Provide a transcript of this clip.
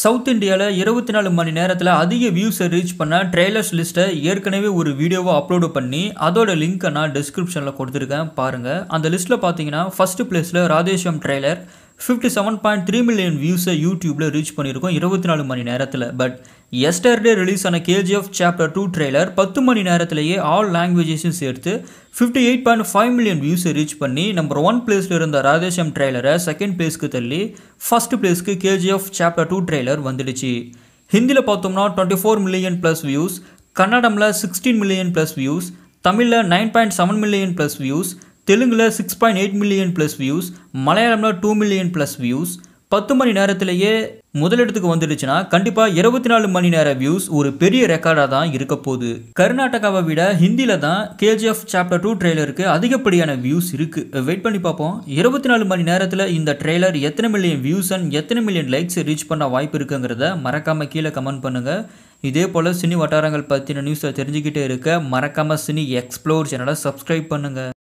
south இந்தியாவில் இருபத்தி நாலு மணி நேரத்தில் அதிக வியூஸை ரீச் பண்ண ட்ரெய்லர்ஸ் லிஸ்ட்டை ஏற்கனவே ஒரு வீடியோவை அப்லோடு பண்ணி அதோட லிங்க்கை நான் டிஸ்கிரிப்ஷனில் கொடுத்துருக்கேன் பாருங்கள் அந்த லிஸ்ட்டில் பார்த்தீங்கன்னா ஃபஸ்ட்டு பிளேஸில் ராதேஷம் trailer fifty seven point three million வியூஸை யூடியூப்பில் ரீச் பண்ணியிருக்கோம் இருபத்தி நாலு மணி நேரத்தில் பட் எஸ்டர்டே ரிலீஸ் ஆன கேஜிஎஃப் சாப்டர் டூ ட்ரெய்லர் பத்து மணி நேரத்திலேயே ஆல் லாங்குவேஜஸும் சேர்த்து fifty eight point five million வியூஸை reach பண்ணி நம்பர் ஒன் பிளேஸில் இருந்த ராதேஷம் ட்ரெய்லரை செகண்ட் பிளேஸ்க்கு தள்ளி ஃபஸ்ட் பிளேஸ்க்கு கேஜிஎஃப் சாப்டர் டூ ட்ரெய்லர் வந்துடுச்சு ஹிந்தியில் பார்த்தோம்னா twenty four million plus views கன்னடமில் சிக்ஸ்டீன் மில்லியன் ப்ளஸ் வியூஸ் தமிழில் nine point seven million plus views தெலுங்கில் six point eight million plus views மலையாளமில் டூ மில்லியன் ப்ளஸ் வியூஸ் பத்து மணி நேரத்திலேயே முதலிடத்துக்கு வந்துடுச்சுன்னா கண்டிப்பாக இருபத்தி நாலு மணி நேர வியூஸ் ஒரு பெரிய ரெக்கார்டாக தான் இருக்க போகுது கர்நாடகாவை விட ஹிந்தியில் தான் கேஜிஎஃப் சாப்டர் டூ ட்ரெய்லருக்கு அதிகப்படியான வியூஸ் இருக்குது வெயிட் பண்ணி பார்ப்போம் இருபத்தி நாலு மணி நேரத்தில் இந்த ட்ரெய்லர் எத்தனை மில்லியன் வியூஸ் அண்ட் எத்தனை மில்லியன் லைக்ஸ் ரீச் பண்ண வாய்ப்பு இருக்குங்கிறத மறக்காமல் கீழே கமெண்ட் பண்ணுங்கள் இதே போல் சினி வட்டாரங்கள் பற்றின நியூஸை தெரிஞ்சுக்கிட்டே இருக்க மறக்காமல் சினி எக்ஸ்ப்ளோர் சேனலை சப்ஸ்கிரைப் பண்ணுங்கள்